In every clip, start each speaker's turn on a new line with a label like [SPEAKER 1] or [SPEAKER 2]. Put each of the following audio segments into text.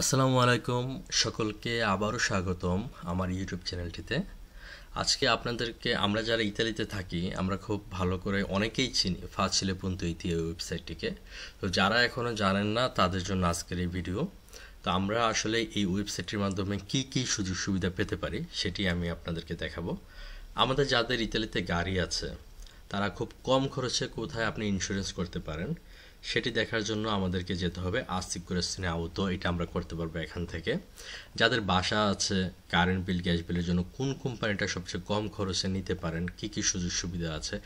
[SPEAKER 1] আসসালামু আলাইকুম সকলকে আবারও স্বাগতম আমার ইউটিউব চ্যানেলটিতে আজকে আপনাদেরকে আমরা যারা ইতালিতে থাকি আমরা খুব ভালো করে অনেকেই চিনি ছিলে পুন্তু ইতি ওয়েবসাইটটিকে তো যারা এখনও জানেন না তাদের জন্য আজকের এই ভিডিও তো আমরা আসলে এই ওয়েবসাইটটির মাধ্যমে কি কি সুযোগ সুবিধা পেতে পারি সেটি আমি আপনাদেরকে দেখাবো আমাদের যাদের ইতালিতে গাড়ি আছে তারা খুব কম খরচে কোথায় আপনি ইন্স্যুরেন্স করতে পারেন সেটি দেখার জন্য আমাদেরকে যেতে হবে করে গোরস্তানি আউতো এটা আমরা করতে পারবো এখান থেকে যাদের বাসা আছে কারেন্ট বিল গ্যাস বিলের জন্য কোন কোম্পানিটা সবচেয়ে কম খরচে নিতে পারেন কি কি সুযোগ সুবিধা আছে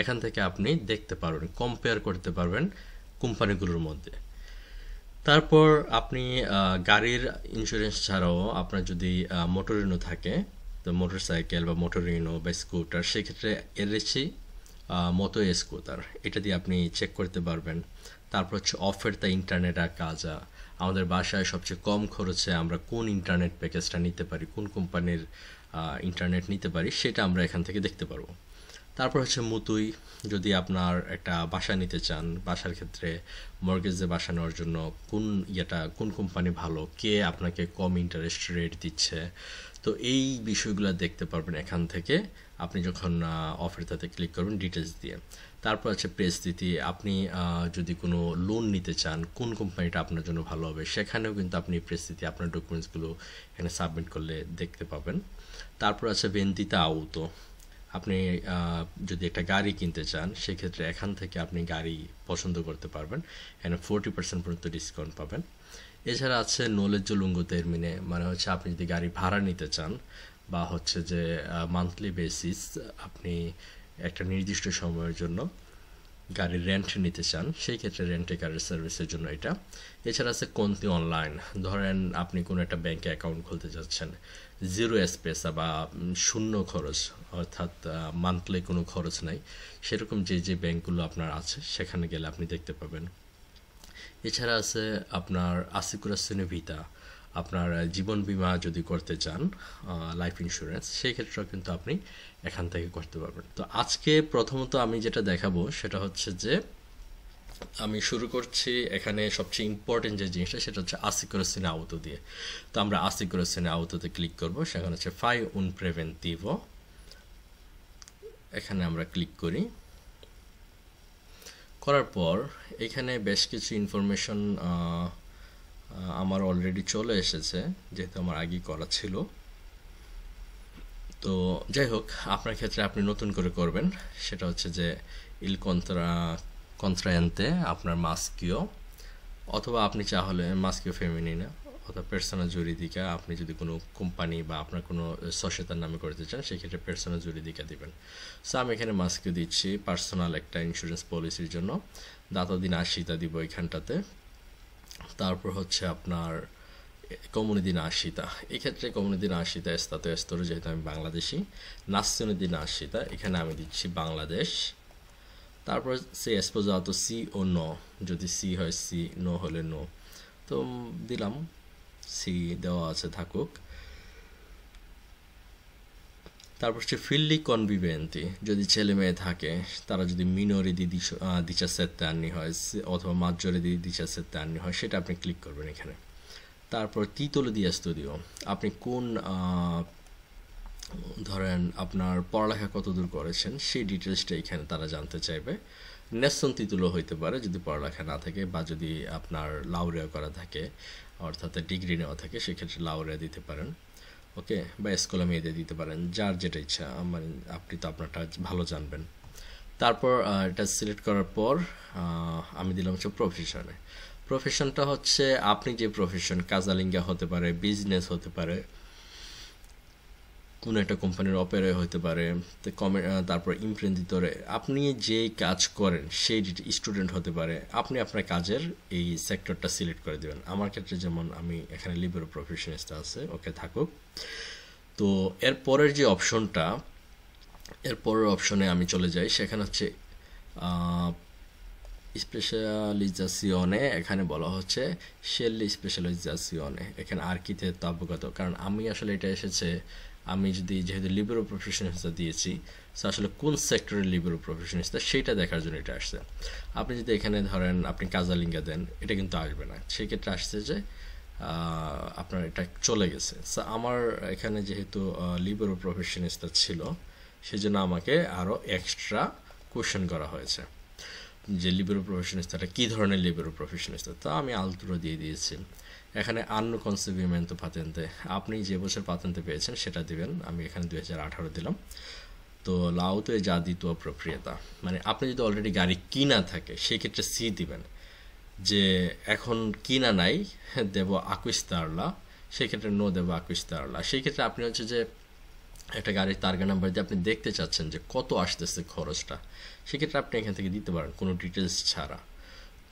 [SPEAKER 1] এখান থেকে আপনি দেখতে পারবেন কম্পেয়ার করতে পারবেন কোম্পানিগুলোর মধ্যে তারপর আপনি গাড়ির ইন্স্যুরেন্স ছাড়াও আপনার যদি মোটর থাকে তো মোটর সাইকেল বা মোটর ইনো বা স্কুটার সেক্ষেত্রে এলএসি মতো স্কুটার এটা দিয়ে আপনি চেক করতে পারবেন তারপর হচ্ছে অফের অফেরতা ইন্টারনেট আর কাজা আমাদের বাসায় সবচেয়ে কম খরচে আমরা কোন ইন্টারনেট প্যাকেজটা নিতে পারি কোন কোম্পানির ইন্টারনেট নিতে পারি সেটা আমরা এখান থেকে দেখতে পারবো তারপর হচ্ছে মুতুই যদি আপনার একটা বাসা নিতে চান বাসার ক্ষেত্রে মর্গেজে বাসা নেওয়ার জন্য কোন ইয়েটা কোন কোম্পানি ভালো কে আপনাকে কম ইন্টারেস্ট রেট দিচ্ছে তো এই বিষয়গুলো দেখতে পারবেন এখান থেকে আপনি যখন অফারটাতে ক্লিক করবেন ডিটেলস দিয়ে তারপর আছে পরিস্থিতি আপনি যদি কোনো লোন নিতে চান কোন কোম্পানিটা আপনার জন্য ভালো হবে সেখানেও কিন্তু আপনি পরিস্থিতি আপনার ডকুমেন্টসগুলো এখানে সাবমিট করলে দেখতে পাবেন তারপর আছে বেন্দিতা আউতো আপনি যদি একটা গাড়ি কিনতে চান সেক্ষেত্রে এখান থেকে আপনি গাড়ি পছন্দ করতে পারবেন এখানে ফোরটি পার্সেন্ট পর্যন্ত ডিসকাউন্ট পাবেন এছাড়া আছে নলেজ্য লুঙ্গ তেরমিনে মানে হচ্ছে আপনি যদি গাড়ি ভাড়া নিতে চান বা হচ্ছে যে মান্থলি বেসিস আপনি একটা নির্দিষ্ট সময়ের জন্য গাড়ির রেন্ট নিতে চান সেই ক্ষেত্রে রেন্টে গাড়ির সার্ভিসের জন্য এটা এছাড়া আছে কোনটি অনলাইন ধরেন আপনি কোনো একটা ব্যাংকে অ্যাকাউন্ট খুলতে যাচ্ছেন জিরো স্পেস বা শূন্য খরচ অর্থাৎ মান্থলি কোনো খরচ নাই সেরকম যে যে ব্যাংকগুলো আপনার আছে সেখানে গেলে আপনি দেখতে পাবেন এছাড়া আছে আপনার আসিকুরা সিনেভিতা আপনার জীবন বিমা যদি করতে চান লাইফ ইন্স্যুরেন্স সেক্ষেত্রেও কিন্তু আপনি এখান থেকে করতে পারবেন তো আজকে প্রথমত আমি যেটা দেখাবো সেটা হচ্ছে যে আমি শুরু করছি এখানে সবচেয়ে ইম্পর্টেন্ট যে জিনিসটা সেটা হচ্ছে আসিকুরসিন আওত দিয়ে তো আমরা আসিকুরসিন আউতোতে ক্লিক করব সেখানে হচ্ছে ফাই উন প্রেভেন্টিভ এখানে আমরা ক্লিক করি করার পর এখানে বেশ কিছু ইনফরমেশন আমার অলরেডি চলে এসেছে যেহেতু আমার আগে করা ছিল তো যাই হোক আপনার ক্ষেত্রে আপনি নতুন করে করবেন সেটা হচ্ছে যে ইল কন্ত্রা কন্ত্রায়ন্তে আপনার মাস্কিও অথবা আপনি চাহলে মাস্কিও না অথবা পেরসোনা জুরিদিকা আপনি যদি কোনো কোম্পানি বা আপনার কোনো সচেতন নামে করতে চান সেক্ষেত্রে পেরসোনা জুরিদিকা দিবেন সো আমি এখানে মাস্কিও দিচ্ছি পার্সোনাল একটা ইন্স্যুরেন্স পলিসির জন্য দাতা দিন আশিটা দিব এখানটাতে তারপর হচ্ছে আপনার কমুনিদিন আশিতা এক্ষেত্রে কমুনিদিন আশিতা এস্তাত এস্তর যেহেতু আমি বাংলাদেশি নাসিনুদ্দিন আশিতা এখানে আমি দিচ্ছি বাংলাদেশ তারপর সে এসপোজাত সি ও ন যদি সি হয় সি ন হলে ন তো দিলাম সি দেওয়া আছে থাকুক তারপর হচ্ছে ফিল্লি কনভিভেন্তি যদি ছেলে মেয়ে থাকে তারা যদি মিনরে দিশা দিচা সেত্তান্নি হয় অথবা মাজরে দিশা দিচা সেত্তান্নি হয় সেটা আপনি ক্লিক করবেন এখানে তারপর তিতল দিয়া স্টুডিও আপনি কোন ধরেন আপনার পড়ালেখা কতদূর করেছেন সেই ডিটেলসটা এখানে তারা জানতে চাইবে ন্যাসন তিতুলো হইতে পারে যদি পড়ালেখা না থাকে বা যদি আপনার লাউরিয়া করা থাকে অর্থাৎ ডিগ্রি নেওয়া থাকে সেক্ষেত্রে লাউরিয়া দিতে পারেন ওকে বা স্কলামে মেয়েদের দিতে পারেন যার যেটা ইচ্ছা মানে আপনি তো আপনারটা ভালো জানবেন তারপর এটা সিলেক্ট করার পর আমি দিলাম হচ্ছে প্রফেশনে প্রফেশনটা হচ্ছে আপনি যে প্রফেশন কাজালিঙ্গা হতে পারে বিজনেস হতে পারে কোন একটা কোম্পানির অপেরায় হতে পারে কমে তারপর দিতে আপনি যে কাজ করেন সেই স্টুডেন্ট হতে পারে আপনি আপনার কাজের এই সেক্টরটা সিলেক্ট করে দেবেন আমার ক্ষেত্রে যেমন আমি এখানে লিবার প্রফেশনিস্ট আছে ওকে থাকুক তো এর পরের যে অপশনটা এর পরের অপশনে আমি চলে যাই সেখানে হচ্ছে স্পেশালিজাসিওনে এখানে বলা হচ্ছে শেল স্পেশালিজাসিওনে এখানে আর কি তাবগত কারণ আমি আসলে এটা এসেছে আমি যদি যেহেতু লিবেরো প্রফেশনিস্টটা দিয়েছি সো আসলে কোন সেক্টরের প্রফেশন প্রফেশনিস্টটা সেটা দেখার জন্য এটা আসছে আপনি যদি এখানে ধরেন আপনি কাজালিঙ্গা দেন এটা কিন্তু আসবে না সেক্ষেত্রে আসছে যে আপনার এটা চলে গেছে সো আমার এখানে যেহেতু লিবেরো প্রফেশনিস্টটা ছিল সেজন্য আমাকে আরও এক্সট্রা কোয়েশন করা হয়েছে যে প্রফেশন প্রফেশনিস্টটা কী ধরনের প্রফেশন প্রফেশনিস্টটা তা আমি আলতুরো দিয়ে দিয়েছি এখানে কনসিভিমেন্ট পাতেন্তে আপনি যে বছর পাতেন্তে পেয়েছেন সেটা দিবেন আমি এখানে দুই দিলাম তো লাউতে যা দিত প্রক্রিয়তা মানে আপনি যদি অলরেডি গাড়ি কিনা থাকে সেক্ষেত্রে সি দিবেন যে এখন কিনা নাই দেব আকুইস্তারলা সেক্ষেত্রে নো দেব আকুইস্তারলা সেক্ষেত্রে আপনি হচ্ছে যে একটা গাড়ির গা নাম্বার দিয়ে আপনি দেখতে চাচ্ছেন যে কত আসতেছে খরচটা সেক্ষেত্রে আপনি এখান থেকে দিতে পারেন কোনো ডিটেলস ছাড়া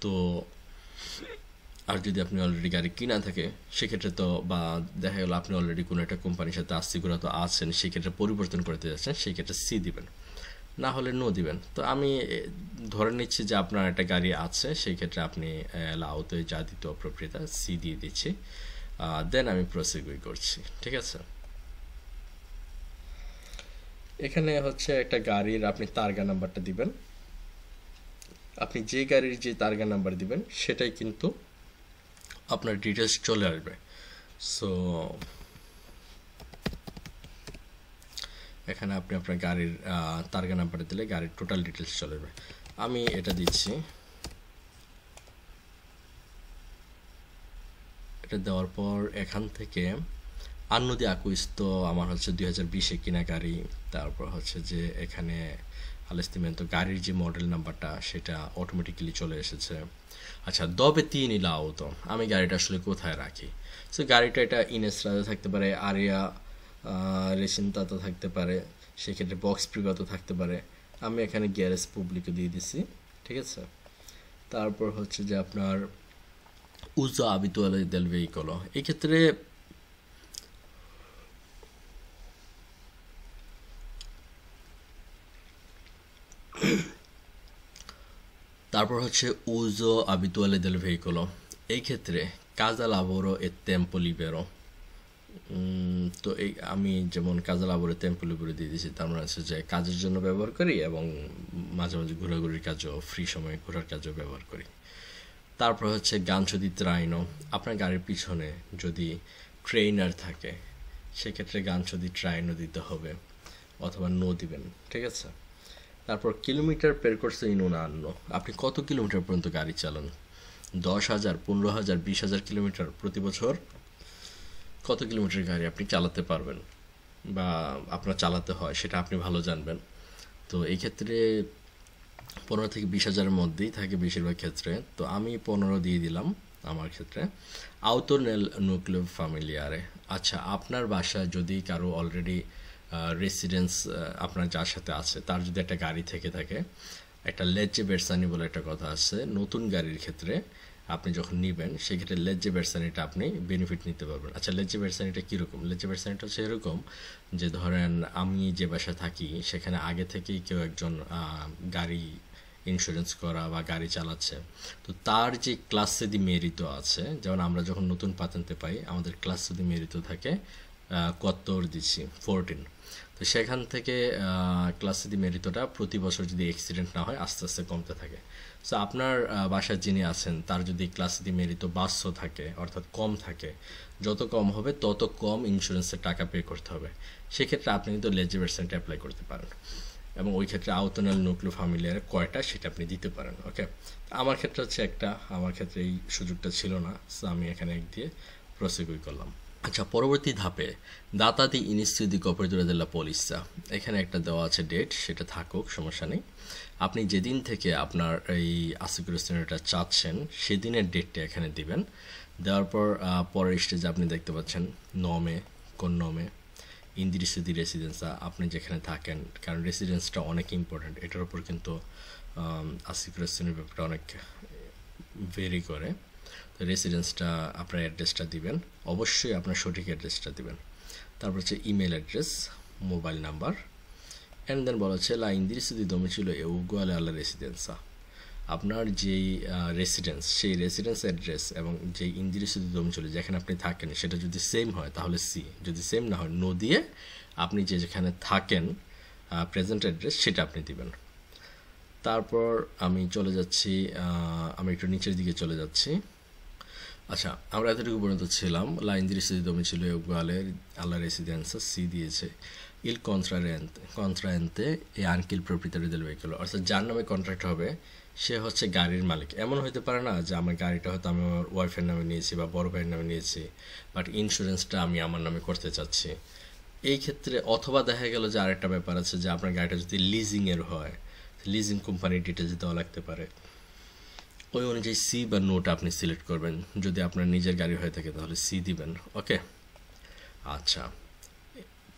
[SPEAKER 1] তো আর যদি আপনি অলরেডি গাড়ি কিনা থাকে সেক্ষেত্রে তো বা দেখা গেলো আপনি অলরেডি কোনো একটা কোম্পানির সাথে আস্তিগুলো তো আছেন সেক্ষেত্রে পরিবর্তন করতে যাচ্ছেন সেক্ষেত্রে সি দিবেন না হলে নো দিবেন তো আমি ধরে নিচ্ছি যে আপনার একটা গাড়ি আছে সেক্ষেত্রে আপনি লাউতে যা দিত প্রক্রিয়া সি দিয়ে দিচ্ছি দেন আমি প্রসিকিউট করছি ঠিক আছে এখানে হচ্ছে একটা গাড়ির আপনি তারগা নাম্বারটা দিবেন আপনি যে গাড়ির যে তারগা নাম্বার দিবেন সেটাই কিন্তু আপনার ডিটেলস চলে আসবে সো এখানে আপনি আপনার গাড়ির তারগা নাম্বার দিলে গাড়ির টোটাল ডিটেলস চলে আসবে আমি এটা দিচ্ছি এটা দেওয়ার পর এখান থেকে আন্নদি আকুইস তো আমার হচ্ছে দুই হাজার বিশে কিনা গাড়ি তারপর হচ্ছে যে এখানে আলেস্তিমেন তো গাড়ির যে মডেল নাম্বারটা সেটা অটোমেটিক্যালি চলে এসেছে আচ্ছা দবে তিন ইলাও তো আমি গাড়িটা আসলে কোথায় রাখি সে গাড়িটা এটা ইনেসরাতে থাকতে পারে আরিয়া তো থাকতে পারে সেক্ষেত্রে বক্স প্রিগত থাকতে পারে আমি এখানে গ্যারেজ পুবলিকে দিয়ে দিছি ঠিক আছে তারপর হচ্ছে যে আপনার উজা আবিতুয়ালে দেল কলো এক্ষেত্রে তারপর হচ্ছে উজো আবিতুয়ালে দেল ভেহিকলো এই ক্ষেত্রে কাজা লাবোরো এ টেম্পো লিবেরো তো এই আমি যেমন কাজা লাবোরো টেম্পো লিবেরো দিয়ে দিয়েছি তার মানে হচ্ছে যে কাজের জন্য ব্যবহার করি এবং মাঝে মাঝে ঘোরাঘুরির কাজও ফ্রি সময়ে ঘোরার কাজও ব্যবহার করি তারপর হচ্ছে গান যদি ট্রাইনো আপনার গাড়ির পিছনে যদি ট্রেইনার থাকে সেক্ষেত্রে গান যদি ট্রাইনও দিতে হবে অথবা নো দিবেন ঠিক আছে তারপর কিলোমিটার পের করছে উনান্ন আপনি কত কিলোমিটার পর্যন্ত গাড়ি চালান দশ হাজার পনেরো হাজার বিশ হাজার কিলোমিটার প্রতি বছর কত কিলোমিটার গাড়ি আপনি চালাতে পারবেন বা আপনার চালাতে হয় সেটা আপনি ভালো জানবেন তো এই ক্ষেত্রে পনেরো থেকে বিশ হাজারের মধ্যেই থাকে বেশিরভাগ ক্ষেত্রে তো আমি পনেরো দিয়ে দিলাম আমার ক্ষেত্রে আউতো নেল নিউক্লিয় ফ্যামিলিয়ারে আচ্ছা আপনার বাসায় যদি কারো অলরেডি রেসিডেন্স আপনার যার সাথে আছে তার যদি একটা গাড়ি থেকে থাকে একটা লেজে বেরসানি বলে একটা কথা আছে নতুন গাড়ির ক্ষেত্রে আপনি যখন নেবেন সেক্ষেত্রে লেজে বেরসানিটা আপনি বেনিফিট নিতে পারবেন আচ্ছা লেজে বেরসানিটা কীরকম লেজে বেরসানিটা হচ্ছে এরকম যে ধরেন আমি যে বাসায় থাকি সেখানে আগে থেকেই কেউ একজন গাড়ি ইন্স্যুরেন্স করা বা গাড়ি চালাচ্ছে তো তার যে যদি মেরিত আছে যেমন আমরা যখন নতুন পাতেন্তে পাই আমাদের ক্লাস যদি মেরিত থাকে কত দিচ্ছি ফোরটিন তো সেখান থেকে ক্লাস দি মেরিতটা প্রতি বছর যদি অ্যাক্সিডেন্ট না হয় আস্তে আস্তে কমতে থাকে সো আপনার বাসার যিনি আছেন তার যদি ক্লাস দি মেরিত বাস্য থাকে অর্থাৎ কম থাকে যত কম হবে তত কম ইন্স্যুরেন্সের টাকা পে করতে হবে সেক্ষেত্রে আপনি কিন্তু লেজিভার্সেন্টে অ্যাপ্লাই করতে পারেন এবং ওই ক্ষেত্রে আউতনাল নোকলু ফ্যামিলিয়ার কয়টা সেটা আপনি দিতে পারেন ওকে আমার ক্ষেত্রে হচ্ছে একটা আমার ক্ষেত্রে এই সুযোগটা ছিল না সো আমি এখানে এক দিয়ে প্রসিকিউট করলাম আচ্ছা পরবর্তী ধাপে দাতাতি ইনিস্টিউ দি কপারেটোরা দেলা পলিসা এখানে একটা দেওয়া আছে ডেট সেটা থাকুক সমস্যা নেই আপনি যেদিন থেকে আপনার এই আসিকুর সিনেমাটা চাচ্ছেন সেদিনের ডেটটা এখানে দিবেন দেওয়ার পর পরের স্টেজে আপনি দেখতে পাচ্ছেন নমে কোন নমে ইন্দিরিসিদি রেসিডেন্সা আপনি যেখানে থাকেন কারণ রেসিডেন্সটা অনেক ইম্পর্ট্যান্ট এটার উপর কিন্তু আসিকুর ব্যাপারটা অনেক ভেরি করে রেসিডেন্সটা আপনার অ্যাড্রেসটা দিবেন অবশ্যই আপনার সঠিক অ্যাড্রেসটা দিবেন তারপর হচ্ছে email address mobile number and then বলা হচ্ছে লা ইন্দিরিসি দমে ছিল এ উগুয়ালে আল্লাহ রেসিডেন্সা আপনার যেই রেসিডেন্স সেই রেসিডেন্স অ্যাড্রেস এবং যেই ইন্দিরিসি দমে ছিল যেখানে আপনি থাকেন সেটা যদি সেম হয় তাহলে সি যদি সেম না হয় নো দিয়ে আপনি যে যেখানে থাকেন প্রেজেন্ট অ্যাড্রেস সেটা আপনি দিবেন তারপর আমি চলে যাচ্ছি আমি একটু নিচের দিকে চলে যাচ্ছি আচ্ছা আমরা এতটুকু পর্যন্ত ছিলাম লাইন দৃশ্য দমে ছিল ইউগালের আল্লাহ রেসিডেন্স সি দিয়েছে ইল কন্ট্রারেন্তে কন্ট্রায়েন্তে এই আনকিল প্রপ্রিতারি দিল ভেহিকল অর্থাৎ যার নামে কন্ট্রাক্ট হবে সে হচ্ছে গাড়ির মালিক এমন হতে পারে না যে আমার গাড়িটা হয়তো আমি আমার ওয়াইফের নামে নিয়েছি বা বড় ভাইয়ের নামে নিয়েছি বাট ইন্স্যুরেন্সটা আমি আমার নামে করতে চাচ্ছি এই ক্ষেত্রে অথবা দেখা গেল যে আরেকটা ব্যাপার আছে যে আপনার গাড়িটা যদি লিজিংয়ের হয় লিজিং কোম্পানির ডিটেলস দেওয়া লাগতে পারে ওই অনুযায়ী সি বা নোট আপনি সিলেক্ট করবেন যদি আপনার নিজের গাড়ি হয়ে থাকে তাহলে সি দিবেন ওকে আচ্ছা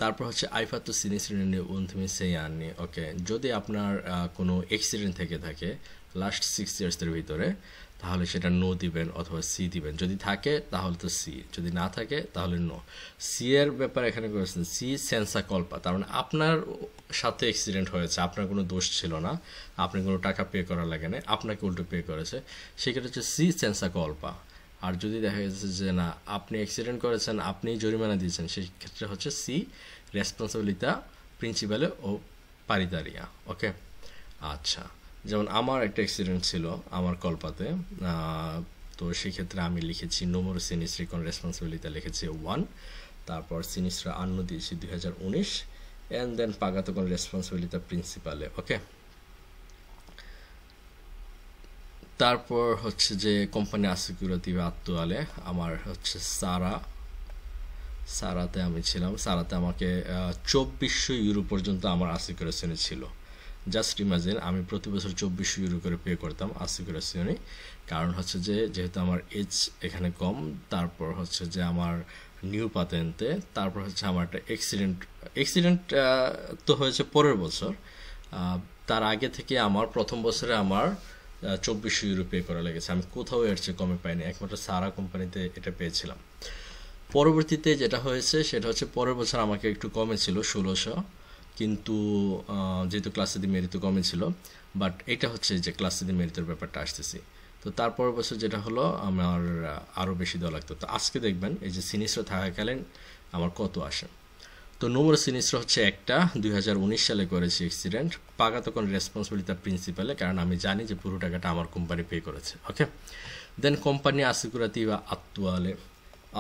[SPEAKER 1] তারপর হচ্ছে আইফা তো সিনি সিরিয়ানি সেই সেইয়ানি ওকে যদি আপনার কোনো অ্যাক্সিডেন্ট থেকে থাকে লাস্ট সিক্স ইয়ার্সের ভিতরে তাহলে সেটা নো দিবেন অথবা সি দিবেন যদি থাকে তাহলে তো সি যদি না থাকে তাহলে নো সি এর ব্যাপার এখানে করেছেন সি সেন্সা কল্পা তার মানে আপনার সাথে অ্যাক্সিডেন্ট হয়েছে আপনার কোনো দোষ ছিল না আপনি কোনো টাকা পে করা লাগে না আপনাকে উল্টো পে করেছে সেক্ষেত্রে হচ্ছে সি সেন্সা কল্পা আর যদি দেখা যাচ্ছে যে না আপনি অ্যাক্সিডেন্ট করেছেন আপনি জরিমানা দিয়েছেন সেক্ষেত্রে হচ্ছে সি রেসপন্সিবিলিটা প্রিন্সিপালে ও পারিদারিয়া ওকে আচ্ছা যেমন আমার একটা অ্যাক্সিডেন্ট ছিল আমার কল্পাতে তো সেক্ষেত্রে আমি লিখেছি নোমর সিনিস কোন রেসপন্সিবিলিটা লিখেছি ওয়ান তারপর সিনিসরা আন্ন দিয়েছি দুই হাজার উনিশ অ্যান্ড দেন পাগাতকন রেসপন্সিবিলিটা প্রিন্সিপালে ওকে তারপর হচ্ছে যে কোম্পানি আসিকিউরিটিভে আত্মালে আমার হচ্ছে সারা সারাতে আমি ছিলাম সারাতে আমাকে চব্বিশশো ইউরো পর্যন্ত আমার আসিকিউরেশনে ছিল জাস্ট ইমাজিন আমি প্রতি বছর চব্বিশশো ইউরো করে পে করতাম আশি করে সিওনি কারণ হচ্ছে যে যেহেতু আমার এজ এখানে কম তারপর হচ্ছে যে আমার নিউ পাতেনতে তারপর হচ্ছে আমার একটা অ্যাক্সিডেন্ট অ্যাক্সিডেন্ট তো হয়েছে পরের বছর তার আগে থেকে আমার প্রথম বছরে আমার চব্বিশশো ইউরো পে করা লেগেছে আমি কোথাও এর চেয়ে কমে পাইনি একমাত্র সারা কোম্পানিতে এটা পেয়েছিলাম পরবর্তীতে যেটা হয়েছে সেটা হচ্ছে পরের বছর আমাকে একটু কমে ছিল ষোলোশো কিন্তু যেহেতু ক্লাসেদি মেরিতে কমে ছিল বাট এটা হচ্ছে যে ক্লাসেদি মেরিতের ব্যাপারটা আসতেছি তো তারপর বছর যেটা হলো আমার আরও বেশি দেওয়া লাগতো তো আজকে দেখবেন এই যে সিনিস্র থাকাকালীন আমার কত আসে তো নোমর সিনিস্র হচ্ছে একটা দুই সালে করেছি অ্যাক্সিডেন্ট পাকা তখন রেসপন্সিবিলিটি প্রিন্সিপালে কারণ আমি জানি যে পুরো টাকাটা আমার কোম্পানি পে করেছে ওকে দেন কোম্পানি আসিকুরাতি বা আত্মুয়ালে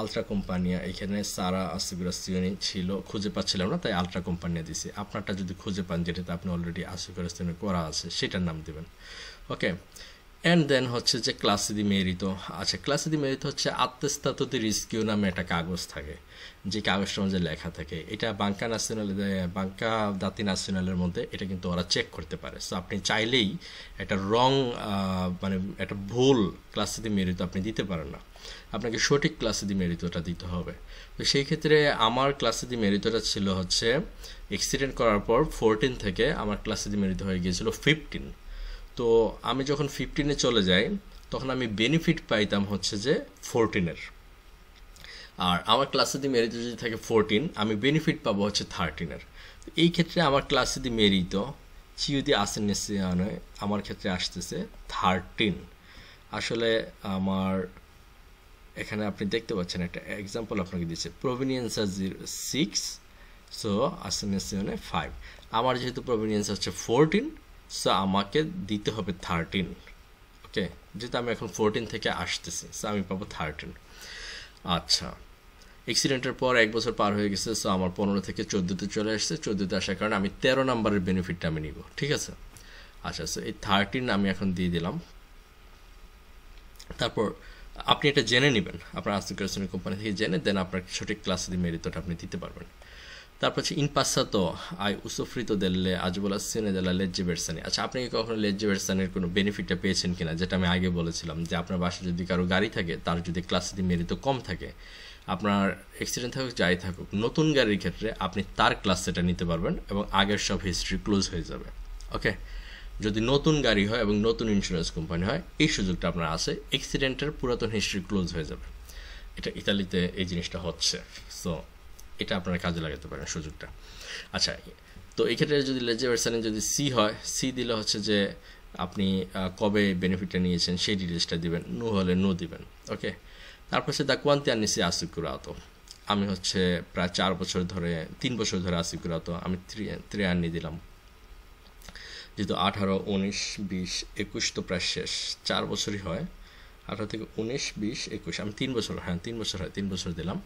[SPEAKER 1] আলট্রা কোম্পানিয়া এখানে সারা আসিফুরাস্তিনি ছিল খুঁজে পাচ্ছিলাম না তাই আলট্রা কোম্পানিয়া দিছি আপনারটা যদি খুঁজে পান যেটাতে আপনি অলরেডি আসিফুরাস্তিনি করা আছে সেটার নাম দেবেন ওকে অ্যান্ড দেন হচ্ছে যে ক্লাসিদি মেরিত আচ্ছা ক্লাসিদি মেরিত হচ্ছে আত্মস্তাততি রিস্কিউ নামে একটা কাগজ থাকে যে কাগজটার মধ্যে লেখা থাকে এটা বাঙ্কা ন্যাশনাল বাঙ্কা দাতি ন্যাশনালের মধ্যে এটা কিন্তু ওরা চেক করতে পারে সো আপনি চাইলেই একটা রং মানে একটা ভুল ক্লাসিদি মেরিত আপনি দিতে পারেন না আপনাকে সঠিক ক্লাসে দি মেরিতটা দিতে হবে তো সেই ক্ষেত্রে আমার ক্লাসে দি মেরিতটা ছিল হচ্ছে এক্সিডেন্ট করার পর ফোরটিন থেকে আমার ক্লাসে দি মেরিত হয়ে গিয়েছিল ফিফটিন তো আমি যখন ফিফটিনে চলে যাই তখন আমি বেনিফিট পাইতাম হচ্ছে যে ফোরটিনের আর আমার ক্লাসে দি মেরিত যদি থাকে ফোরটিন আমি বেনিফিট পাবো হচ্ছে থার্টিনের এই ক্ষেত্রে আমার ক্লাসে দি মেরিত চিউদি আসেন আমার ক্ষেত্রে আসতেছে থার্টিন আসলে আমার এখানে আপনি দেখতে পাচ্ছেন একটা এক্সাম্পল আপনাকে দিচ্ছে প্রভিনিয়েন্স আর জিরো সিক্স সো আসেমিয়াসিয়নে ফাইভ আমার যেহেতু প্রভিনিয়েন্স হচ্ছে ফোরটিন সো আমাকে দিতে হবে থার্টিন ওকে যেহেতু আমি এখন ফোরটিন থেকে আসতেছি সো আমি পাবো থার্টিন আচ্ছা অ্যাক্সিডেন্টের পর এক বছর পার হয়ে গেছে সো আমার পনেরো থেকে চোদ্দোতে চলে আসছে চোদ্দোতে আসার কারণে আমি তেরো নাম্বারের বেনিফিটটা আমি নিব ঠিক আছে আচ্ছা সো এই থার্টিন আমি এখন দিয়ে দিলাম তারপর আপনি এটা জেনে নেবেন আপনার আস্তিক কোম্পানি থেকে জেনে দেন আপনার সঠিক ক্লাস দিয়ে মেরিতটা আপনি দিতে পারবেন তারপর হচ্ছে পাশ্চাত আই উসফৃত দেললে আজবুল্লা সিনে দেলা লেজ্জে বেরসানি আচ্ছা আপনি কি কখনো লেজ্জে বেরসানির কোনো বেনিফিটটা পেয়েছেন কিনা যেটা আমি আগে বলেছিলাম যে আপনার বাসে যদি কারো গাড়ি থাকে তার যদি দি মেরিত কম থাকে আপনার অ্যাক্সিডেন্ট থাকুক যাই থাকুক নতুন গাড়ির ক্ষেত্রে আপনি তার ক্লাস সেটা নিতে পারবেন এবং আগের সব হিস্ট্রি ক্লোজ হয়ে যাবে ওকে যদি নতুন গাড়ি হয় এবং নতুন ইন্স্যুরেন্স কোম্পানি হয় এই সুযোগটা আপনার আছে অ্যাক্সিডেন্টের পুরাতন হিস্ট্রি ক্লোজ হয়ে যাবে এটা ইতালিতে এই জিনিসটা হচ্ছে সো এটা আপনারা কাজে লাগাতে পারেন সুযোগটা আচ্ছা তো এক্ষেত্রে যদি লেজে যদি সি হয় সি দিলে হচ্ছে যে আপনি কবে বেনিফিটটা নিয়েছেন সেই ডিটেলসটা দিবেন নো হলে নো দিবেন ওকে তারপর সে দ্য কোয়ান্তি আনিসি আসিকুর আতো আমি হচ্ছে প্রায় চার বছর ধরে তিন বছর ধরে আসিকুর আতো আমি ত্রি থ্রি দিলাম যেহেতু আঠারো উনিশ বিশ একুশ তো প্রায় শেষ চার বছরই হয় আঠারো থেকে উনিশ বিশ একুশ আমি তিন বছর হ্যাঁ তিন বছর হয় তিন বছর দিলাম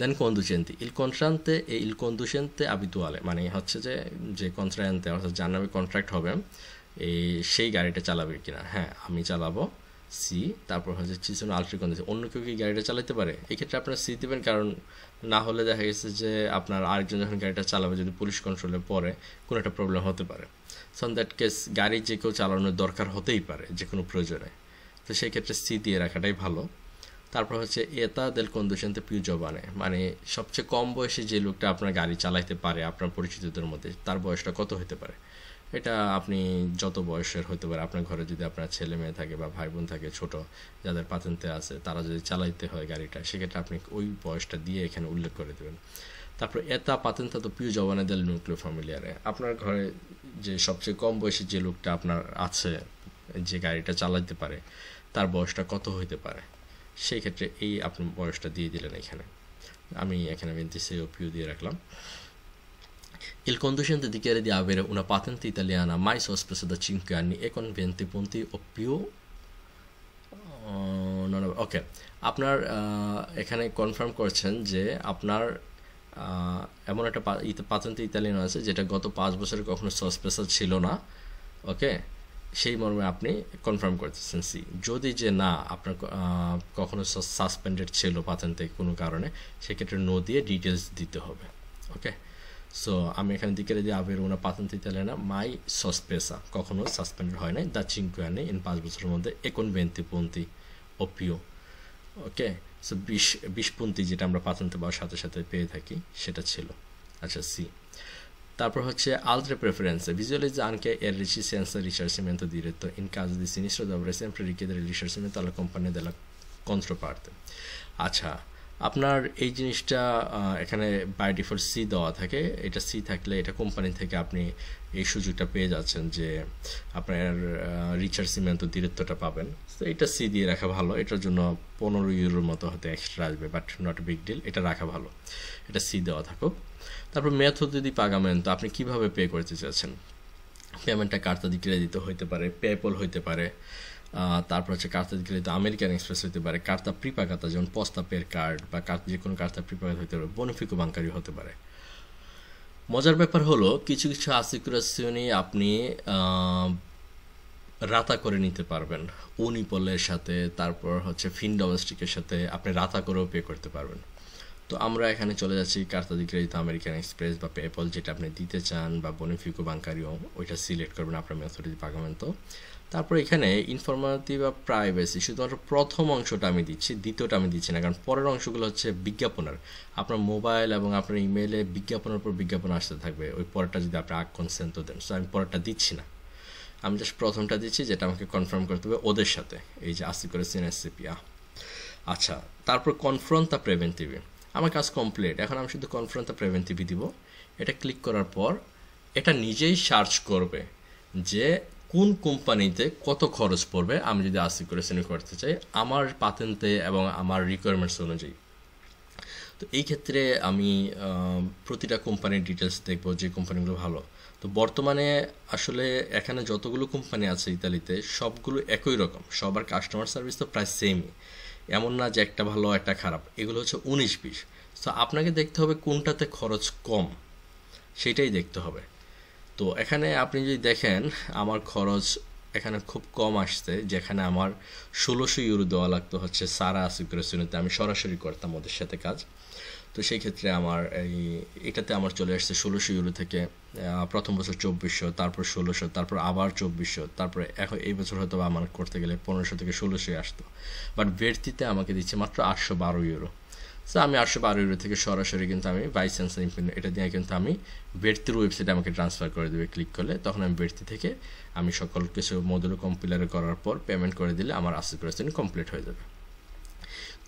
[SPEAKER 1] দেন কন্দুচেন্তি ইল কন্ট্রান্তে এই ইল কন্দুচেন্তে আবিদুয়ালে মানে হচ্ছে যে যে কন্ট্রান্তে অর্থাৎ যার নামে কন্ট্রাক্ট হবে এই সেই গাড়িটা চালাবে কিনা হ্যাঁ আমি চালাবো সি তারপর হচ্ছে চিসন আলট্রি কন্ডিশন অন্য কেউ কি গাড়িটা চালাতে পারে এক্ষেত্রে আপনার সি দেবেন কারণ না হলে দেখা গেছে যে আপনার আরেকজন যখন গাড়িটা চালাবে যদি পুলিশ কন্ট্রোলে পরে কোনো একটা প্রবলেম হতে পারে সন দ্যাট কেস গাড়ি যে কেউ চালানোর দরকার হতেই পারে যে কোনো প্রয়োজনে তো সেই ক্ষেত্রে সি দিয়ে রাখাটাই ভালো তারপর হচ্ছে এতা দেল কন্ডিশনতে পিউ জবানে মানে সবচেয়ে কম বয়সে যে লোকটা আপনার গাড়ি চালাইতে পারে আপনার পরিচিতদের মধ্যে তার বয়সটা কত হতে পারে এটা আপনি যত বয়সের হতে পারে আপনার ঘরে যদি আপনার ছেলে মেয়ে থাকে বা ভাই বোন থাকে ছোট যাদের পাতেন্তে আছে তারা যদি চালাইতে হয় গাড়িটা সেক্ষেত্রে আপনি ওই বয়সটা দিয়ে এখানে উল্লেখ করে দেবেন তারপর এটা তা তো প্রিয় জবানে দেল নিউক্লিয় ফ্যামিলিয়ারে আপনার ঘরে যে সবচেয়ে কম বয়সী যে লোকটা আপনার আছে যে গাড়িটা চালাতে পারে তার বয়সটা কত হইতে পারে সেই ক্ষেত্রে এই আপনি বয়সটা দিয়ে দিলেন এখানে আমি এখানে ও প্রিয় দিয়ে রাখলাম Il conducente দি আবেরে avere পাতেন patente italiana mai sospesa da 5 anni e con 20 পন্তি ও più ওকে oh, আপনার এখানে কনফার্ম করছেন যে আপনার এমন একটা পাতন্ত ইতালিয়ান আছে যেটা গত পাঁচ বছরে কখনো সস ছিল না ওকে সেই মর্মে আপনি কনফার্ম করতেছেন সি যদি যে না আপনার কখনো সাসপেন্ডেড ছিল পাতেন্তে কোনো কারণে সেক্ষেত্রে নো দিয়ে ডিটেলস দিতে হবে ওকে সো আমি এখানে দিকে যদি আবির ওনা পাতেন্তে তাহলে মাই সসপেসা কখনো সাসপেন্ডেড হয় নাই দা চিঙ্কুয়ানে ইন পাঁচ বছরের মধ্যে একন বেন্তি পন্থি অপিও ওকে সো বিশ বিশপন্তি যেটা আমরা পাতন্তে পাওয়ার সাথে সাথে পেয়ে থাকি সেটা ছিল আচ্ছা সি তারপর হচ্ছে আলট্রা প্রেফারেন্স যে আনকে এর রিচি সেন্সার রিসার্চমেন্ট তো দিয়ে তো ইন কাজ দি সিনিস্টার দব রেসেন্ট রিকেদের রিসার্চমেন্ট তাহলে কোম্পানি দেলা কন্ট্রো পারতে আচ্ছা আপনার এই জিনিসটা এখানে বাই ডিফল্ট সি দেওয়া থাকে এটা সি থাকলে এটা কোম্পানি থেকে আপনি এই সুযোগটা পেয়ে যাচ্ছেন যে আপনার রিচার্জ সিমেন্ত দূরত্বটা পাবেন তো এটা সি দিয়ে রাখা ভালো এটার জন্য পনেরো ইউরোর মতো হয়তো এক্সট্রা আসবে বাট নট বিগ ডিল এটা রাখা ভালো এটা সি দেওয়া থাকুক তারপর মেথড যদি পাগামেন তো আপনি কিভাবে পে করতে চাচ্ছেন পেমেন্টটা কার্তা দিয়ে ক্রেডিট হইতে পারে পেপল হইতে পারে তারপর হচ্ছে কার্তা গেলে তো আমেরিকান এক্সপ্রেস হতে পারে কার্তা প্রিপাকাতা যেমন পস্তাপের কার্ড বা যে কোনো কার্তা প্রিপাকাত হতে পারে বনফিকো বাঙ্কারি হতে পারে মজার ব্যাপার হলো কিছু কিছু আসিকুরাসিউনি আপনি রাতা করে নিতে পারবেন উনিপলের সাথে তারপর হচ্ছে ফিন ডোমেস্টিকের সাথে আপনি রাতা করেও পে করতে পারবেন তো আমরা এখানে চলে যাচ্ছি কার্তাদিগ্রাজিত আমেরিকান এক্সপ্রেস বা পেপল যেটা আপনি দিতে চান বা বনিফিকো বাঙ্কারিও ওইটা সিলেক্ট করবেন আপনার মেথডিটি পাগামেন্ট তো তারপর এখানে ইনফরমেটিভ বা প্রাইভেসি শুধুমাত্র প্রথম অংশটা আমি দিচ্ছি দ্বিতীয়টা আমি দিচ্ছি না কারণ পরের অংশগুলো হচ্ছে বিজ্ঞাপনের আপনার মোবাইল এবং আপনার ইমেইলে বিজ্ঞাপনের উপর বিজ্ঞাপন আসতে থাকবে ওই পরেরটা যদি আপনি আগ কনসেন্ট দেন সো আমি পরেরটা দিচ্ছি না আমি জাস্ট প্রথমটা দিচ্ছি যেটা আমাকে কনফার্ম করতে হবে ওদের সাথে এই যে আসি করে সিনএসসিপিয়া আচ্ছা তারপর কনফ্রন্ট দা প্রেভেন্টিভি আমার কাজ কমপ্লিট এখন আমি শুধু কনফ্রন্ট দ্য প্রেভেন্টিভি দিব এটা ক্লিক করার পর এটা নিজেই সার্চ করবে যে কোন কোম্পানিতে কত খরচ পড়বে আমি যদি আসি করে শ্রেণী করতে চাই আমার পাতেন্তে এবং আমার রিকোয়ারমেন্টস অনুযায়ী তো এই ক্ষেত্রে আমি প্রতিটা কোম্পানির ডিটেলস দেখব যে কোম্পানিগুলো ভালো তো বর্তমানে আসলে এখানে যতগুলো কোম্পানি আছে ইতালিতে সবগুলো একই রকম সবার কাস্টমার সার্ভিস তো প্রায় সেমই এমন না যে একটা ভালো একটা খারাপ এগুলো হচ্ছে উনিশ বিশ তো আপনাকে দেখতে হবে কোনটাতে খরচ কম সেটাই দেখতে হবে তো এখানে আপনি যদি দেখেন আমার খরচ এখানে খুব কম আসছে যেখানে আমার ষোলোশো ইউরো দেওয়া লাগতো হচ্ছে সারা আসিফের আমি সরাসরি করতাম ওদের সাথে কাজ তো সেই ক্ষেত্রে আমার এই এটাতে আমার চলে আসছে ষোলোশো ইউরো থেকে প্রথম বছর চব্বিশশো তারপর ষোলোশো তারপর আবার চব্বিশশো তারপর এখন এই বছর হয়তো আমার করতে গেলে পনেরোশো থেকে ষোলোশোই আসতো বাট বেড়তিতে আমাকে দিচ্ছে মাত্র আটশো বারো ইউরো সো আমি আটশো বারো ইউরো থেকে সরাসরি কিন্তু আমি বাইসেন্স এটা দিয়ে কিন্তু আমি বেড়তির ওয়েবসাইটে আমাকে ট্রান্সফার করে দেবে ক্লিক করলে তখন আমি বেড়তি থেকে আমি সকল কিছু মডুল কম্পিলার করার পর পেমেন্ট করে দিলে আমার আশি করে কমপ্লিট হয়ে যাবে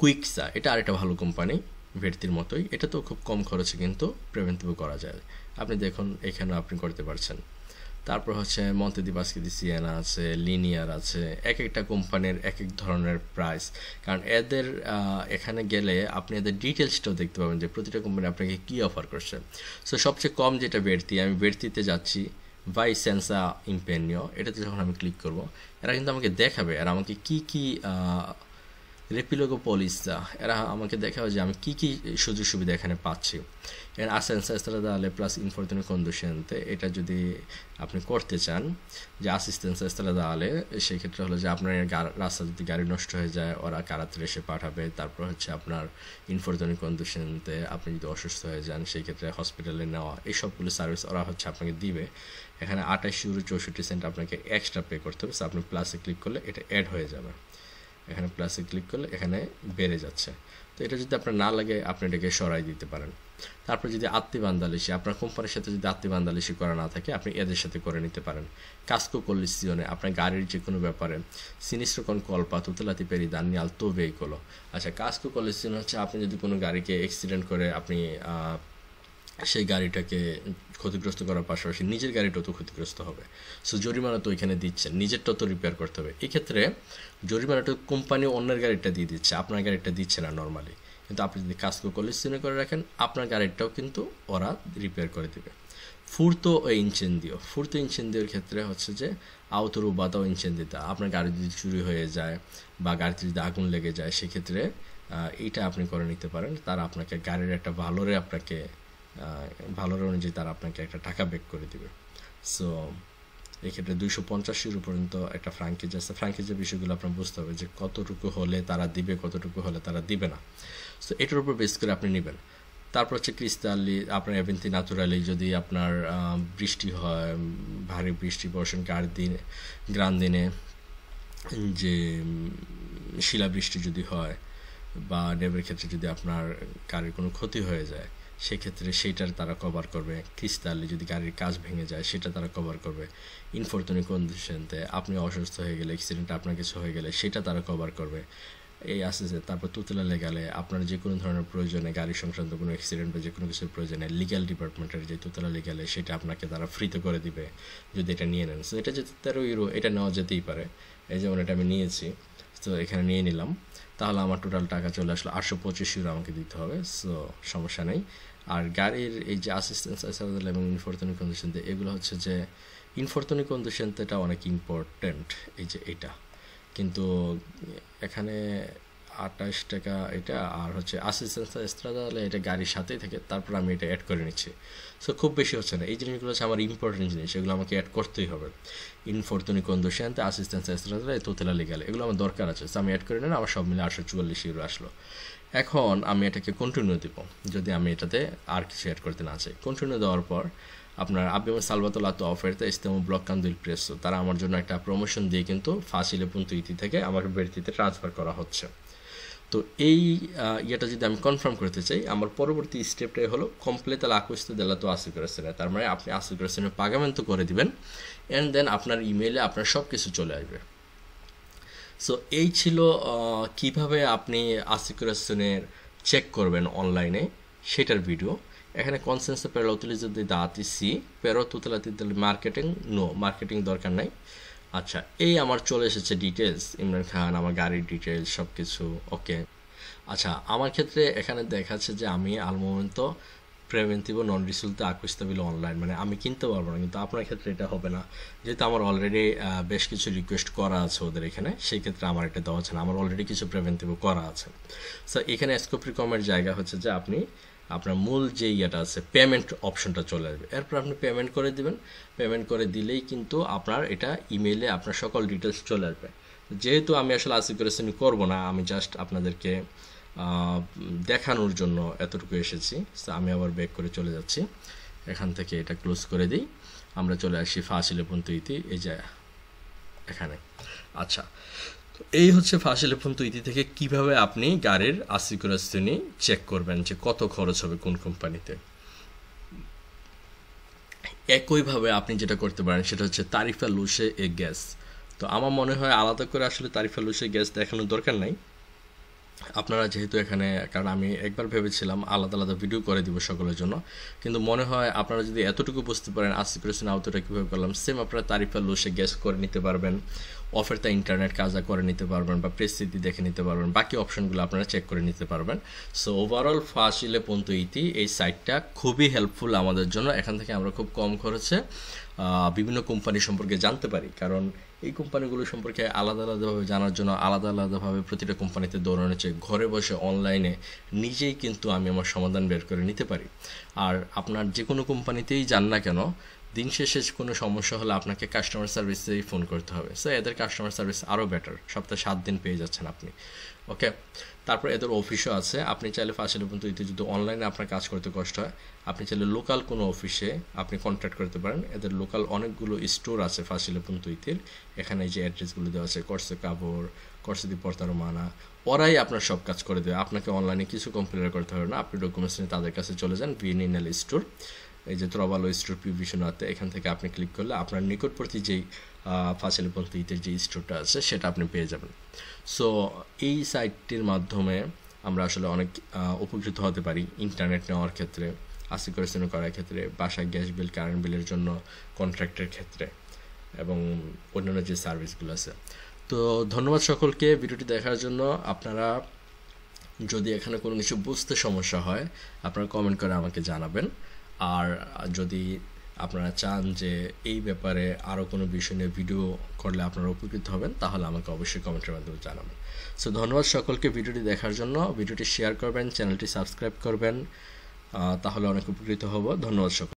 [SPEAKER 1] কুইকসা এটা আরেকটা ভালো কোম্পানি ভেটতির মতোই এটা তো খুব কম খরচে কিন্তু পেমেন্ট করা যায় আপনি দেখুন এখানে আপনি করতে পারছেন তারপর হচ্ছে দিবাসকে দিসিয়ানা আছে লিনিয়ার আছে এক একটা কোম্পানির এক এক ধরনের প্রাইস কারণ এদের এখানে গেলে আপনি এদের ডিটেলসটাও দেখতে পাবেন যে প্রতিটা কোম্পানি আপনাকে কী অফার করছে সো সবচেয়ে কম যেটা বেড়তি আমি বেড়তিতে যাচ্ছি বাই সেন্সা ইম্পেনিও এটাতে যখন আমি ক্লিক করব এরা কিন্তু আমাকে দেখাবে আর আমাকে কি কী রেপিলোগো পলিসা uh, এরা আমাকে হয় যে আমি কী কী সুযোগ সুবিধা এখানে পাচ্ছি এর আসেন্স এস্তারাদা আলে প্লাস ইনফরতুনে কন্ডিশনতে এটা যদি আপনি করতে চান যে আসিস্টেন্স এস্তারাদা আলে সেক্ষেত্রে হলো যে আপনার রাস্তা যদি গাড়ি নষ্ট হয়ে যায় ওরা কারাতে এসে পাঠাবে তারপর হচ্ছে আপনার ইনফরতুনে কন্ডিশনতে আপনি যদি অসুস্থ হয়ে যান সেই ক্ষেত্রে হসপিটালে নেওয়া এইসবগুলো সার্ভিস ওরা হচ্ছে আপনাকে দিবে এখানে আঠাশ ইউরো চৌষট্টি সেন্ট আপনাকে এক্সট্রা পে করতে হবে আপনি প্লাসে ক্লিক করলে এটা অ্যাড হয়ে যাবে এখানে প্লাসে ক্লিক করলে এখানে বেড়ে যাচ্ছে তো এটা যদি আপনার না লাগে আপনি এটাকে সরাই দিতে পারেন তারপর যদি বান্দালিশি আপনার কোম্পানির সাথে যদি আত্মীবান্দালিশি করা না থাকে আপনি এদের সাথে করে নিতে পারেন কাস্কো করলে সিজনে আপনার গাড়ির যে কোনো ব্যাপারে সিনিস্ট্রকন কল্পা তুতলাতি পেরি দান্নি তো বেই কলো আচ্ছা কাস্কো করলে সিজন হচ্ছে আপনি যদি কোনো গাড়িকে অ্যাক্সিডেন্ট করে আপনি সেই গাড়িটাকে ক্ষতিগ্রস্ত করার পাশাপাশি নিজের গাড়িটাও তো ক্ষতিগ্রস্ত হবে সো জরিমানা তো ওইখানে দিচ্ছে নিজেরটাও তো রিপেয়ার করতে হবে এক্ষেত্রে জরিমানাটা কোম্পানি অন্যের গাড়িটা দিয়ে দিচ্ছে আপনার গাড়িটা দিচ্ছে না নর্মালি কিন্তু আপনি যদি কলেজ সিনে করে রাখেন আপনার গাড়িটাও কিন্তু ওরা রিপেয়ার করে দেবে দিও ফুর্ত ইঞ্চেন ইনচেন্দিওর ক্ষেত্রে হচ্ছে যে আউতরু বাতাও দিতে আপনার গাড়ি যদি চুরি হয়ে যায় বা গাড়িতে যদি আগুন লেগে যায় সেক্ষেত্রে এটা আপনি করে নিতে পারেন তারা আপনাকে গাড়ির একটা ভালোরে আপনাকে ভালোর অনুযায়ী তারা আপনাকে একটা টাকা ব্যাক করে দিবে সো এক্ষেত্রে দুইশো পঞ্চাশের ইউরো পর্যন্ত একটা ফ্রাঙ্কেজ আছে ফ্রাঙ্কেজের বিষয়গুলো আপনার বুঝতে হবে যে কতটুকু হলে তারা দিবে কতটুকু হলে তারা দিবে না সো এটার উপর বেস করে আপনি নেবেন তারপর হচ্ছে ক্রিস্তালি আপনার এভেন্তি ন্যাচুরালি যদি আপনার বৃষ্টি হয় ভারী বৃষ্টি বর্ষণ কার দিনে গ্রাম দিনে যে শিলাবৃষ্টি যদি হয় বা নেবের ক্ষেত্রে যদি আপনার গাড়ির কোনো ক্ষতি হয়ে যায় সেক্ষেত্রে সেটার তারা কভার করবে ক্রিস্টালে যদি গাড়ির কাজ ভেঙে যায় সেটা তারা কভার করবে ইনফর্চুনি কন্ডিশনতে আপনি অসুস্থ হয়ে গেলে অ্যাক্সিডেন্ট আপনার কিছু হয়ে গেলে সেটা তারা কভার করবে এই আসেছে তারপর তুতলা লেগালে আপনার যে কোনো ধরনের প্রয়োজনে গাড়ি সংক্রান্ত কোনো অ্যাক্সিডেন্ট বা যে কোনো কিছুর প্রয়োজনে লিগাল ডিপার্টমেন্টের যে তুতলা লেগালে সেটা আপনাকে তারা ফ্রিতে করে দিবে যদি এটা নিয়ে নেন সো এটা যে তেরো ইউরো এটা নেওয়া যেতেই পারে এই যেমন এটা আমি নিয়েছি তো এখানে নিয়ে নিলাম তাহলে আমার টোটাল টাকা চলে আসলো আটশো পঁচিশ ইউরো আমাকে দিতে হবে সো সমস্যা নেই আর গাড়ির এই যে অ্যাসিস্ট্যান্স আছে এবং ইনফর্তনি কন্ডিশন এগুলো হচ্ছে যে ইনফর্তনি কন্ডিশন এটা অনেক ইম্পর্ট্যান্ট এই যে এটা কিন্তু এখানে আঠাশ টাকা এটা আর হচ্ছে সেন্সার এক্সট্রা তাহলে এটা গাড়ির সাথেই থাকে তারপর আমি এটা অ্যাড করে নিচ্ছি সো খুব বেশি হচ্ছে না এই জিনিসগুলো হচ্ছে আমার ইম্পর্টেন্ট জিনিস এগুলো আমাকে অ্যাড করতেই হবে আনতে কন্দোশিয়ান্তে সেন্সার এক্সট্রা তাহলে তোতেলা লিগাল এগুলো আমার দরকার আছে সো আমি অ্যাড করে নিলাম আমার সব মিলে আটশো চুয়াল্লিশ ইউরো আসলো এখন আমি এটাকে কন্টিনিউ দেবো যদি আমি এটাতে আর কিছু অ্যাড করতে না চাই কন্টিনিউ দেওয়ার পর আপনার আবিম সালবাতুল আতো অফারতে ইস্তেমো ব্লক কান্দুল প্রেস তারা আমার জন্য একটা প্রমোশন দিয়ে কিন্তু ফাঁসিলে তুই থেকে আমার বেড়তিতে ট্রান্সফার করা হচ্ছে তো এই ইয়েটা যদি আমি কনফার্ম করতে চাই আমার পরবর্তী স্টেপটাই হলো কমপ্লিট তাহলে আকুস্তে দেলা তো আসিক রেসেনে তার মানে আপনি আসিক পাগামেন তো করে দিবেন অ্যান্ড দেন আপনার ইমেইলে আপনার সব কিছু চলে আসবে সো এই ছিল কিভাবে আপনি আসিকুরেশনের চেক করবেন অনলাইনে সেটার ভিডিও এখানে কনসেন্স পেরোতুলি যদি দাঁতি সি পেরো মার্কেটিং নো মার্কেটিং দরকার নাই আচ্ছা এই আমার চলে এসেছে ডিটেলস ইমরান খান আমার গাড়ির ডিটেলস সব কিছু ওকে আচ্ছা আমার ক্ষেত্রে এখানে দেখাচ্ছে যে আমি আলমোমেন্ত প্রেভেন্টিভ নন রিসুলতে আকুস্তাবিল অনলাইন মানে আমি কিনতে পারবো না কিন্তু আপনার ক্ষেত্রে এটা হবে না যেহেতু আমার অলরেডি বেশ কিছু রিকোয়েস্ট করা আছে ওদের এখানে সেই ক্ষেত্রে আমার এটা দেওয়া আছে না আমার অলরেডি কিছু প্রেভেন্টিভ করা আছে সো এখানে স্কোপ রিকমের জায়গা হচ্ছে যে আপনি আপনার মূল যে ইয়েটা আছে পেমেন্ট অপশনটা চলে আসবে এরপর আপনি পেমেন্ট করে দিবেন পেমেন্ট করে দিলেই কিন্তু আপনার এটা ইমেলে আপনার সকল ডিটেলস চলে আসবে যেহেতু আমি আসলে আসিফ রেসেনি করবো না আমি জাস্ট আপনাদেরকে দেখানোর জন্য এতটুকু এসেছি আমি আবার ব্যাক করে চলে যাচ্ছি এখান থেকে এটা ক্লোজ করে দিই আমরা চলে আসি ফাঁসিলে পন্তুইতি এই যা এখানে আচ্ছা এই হচ্ছে ফাঁসি লেফন্ত তৈরি থেকে কিভাবে আপনি গাড়ির আসিকুরাস্তিনি চেক করবেন যে কত খরচ হবে কোন কোম্পানিতে একইভাবে আপনি যেটা করতে পারেন সেটা হচ্ছে তারিফা লুসে এ গ্যাস তো আমার মনে হয় আলাদা করে আসলে তারিফা লুসে গ্যাস দেখানোর দরকার নাই আপনারা যেহেতু এখানে কারণ আমি একবার ভেবেছিলাম আলাদা আলাদা ভিডিও করে দিব সকলের জন্য কিন্তু মনে হয় আপনারা যদি এতটুকু বুঝতে পারেন আশি পার্সেন্ট আউটটা কীভাবে করলাম সেম আপনারা তারিফা লোসে গ্যাস করে নিতে পারবেন অফের তা ইন্টারনেট কাজা করে নিতে পারবেন বা পরিস্থিতি দেখে নিতে পারবেন বাকি অপশনগুলো আপনারা চেক করে নিতে পারবেন সো ওভারঅল ফার্স্ট ইলে পন্ত ইতি এই সাইটটা খুবই হেল্পফুল আমাদের জন্য এখান থেকে আমরা খুব কম খরচে বিভিন্ন কোম্পানি সম্পর্কে জানতে পারি কারণ এই কোম্পানিগুলো সম্পর্কে আলাদা আলাদাভাবে জানার জন্য আলাদা আলাদাভাবে প্রতিটা কোম্পানিতে দৌড়ানো চেয়ে ঘরে বসে অনলাইনে নিজেই কিন্তু আমি আমার সমাধান বের করে নিতে পারি আর আপনার যে কোনো কোম্পানিতেই যান না কেন দিন শেষে কোনো সমস্যা হলে আপনাকে কাস্টমার সার্ভিসেই ফোন করতে হবে সো এদের কাস্টমার সার্ভিস আরও বেটার সপ্তাহে সাত দিন পেয়ে যাচ্ছেন আপনি ওকে তারপর এদের অফিসও আছে আপনি চাইলে ফার্স্ট ইলেভেন টুতে যদি অনলাইনে আপনার কাজ করতে কষ্ট হয় আপনি চাইলে লোকাল কোনো অফিসে আপনি কন্ট্যাক্ট করতে পারেন এদের লোকাল অনেকগুলো স্টোর আছে ফার্স্ট ইলেভেন ইতির এখানে যে অ্যাড্রেসগুলো দেওয়া আছে করসে কাবর পর্তার মানা ওরাই আপনার সব কাজ করে দেবে আপনাকে অনলাইনে কিছু কমপ্লেন করতে হবে না আপনি ডকুমেন্টস নিয়ে তাদের কাছে চলে যান ভিএনএল স্টোর এই যে ত্রবালো স্টোর আছে এখান থেকে আপনি ক্লিক করলে আপনার নিকটবর্তী যেই ফাঁসিলিপন্থীতে যে স্টোরটা আছে সেটা আপনি পেয়ে যাবেন সো এই সাইটটির মাধ্যমে আমরা আসলে অনেক উপকৃত হতে পারি ইন্টারনেট নেওয়ার ক্ষেত্রে আসি করে করার ক্ষেত্রে বাসায় গ্যাস বিল কারেন্ট বিলের জন্য কন্ট্রাক্টের ক্ষেত্রে এবং অন্যান্য যে সার্ভিসগুলো আছে তো ধন্যবাদ সকলকে ভিডিওটি দেখার জন্য আপনারা যদি এখানে কোনো কিছু বুঝতে সমস্যা হয় আপনারা কমেন্ট করে আমাকে জানাবেন আর যদি আপনারা চান যে এই ব্যাপারে আরও কোনো বিষয় নিয়ে ভিডিও করলে আপনারা উপকৃত হবেন তাহলে আমাকে অবশ্যই কমেন্টের মাধ্যমে জানাবেন সো ধন্যবাদ সকলকে ভিডিওটি দেখার জন্য ভিডিওটি শেয়ার করবেন চ্যানেলটি সাবস্ক্রাইব করবেন তাহলে অনেক উপকৃত হব ধন্যবাদ সকল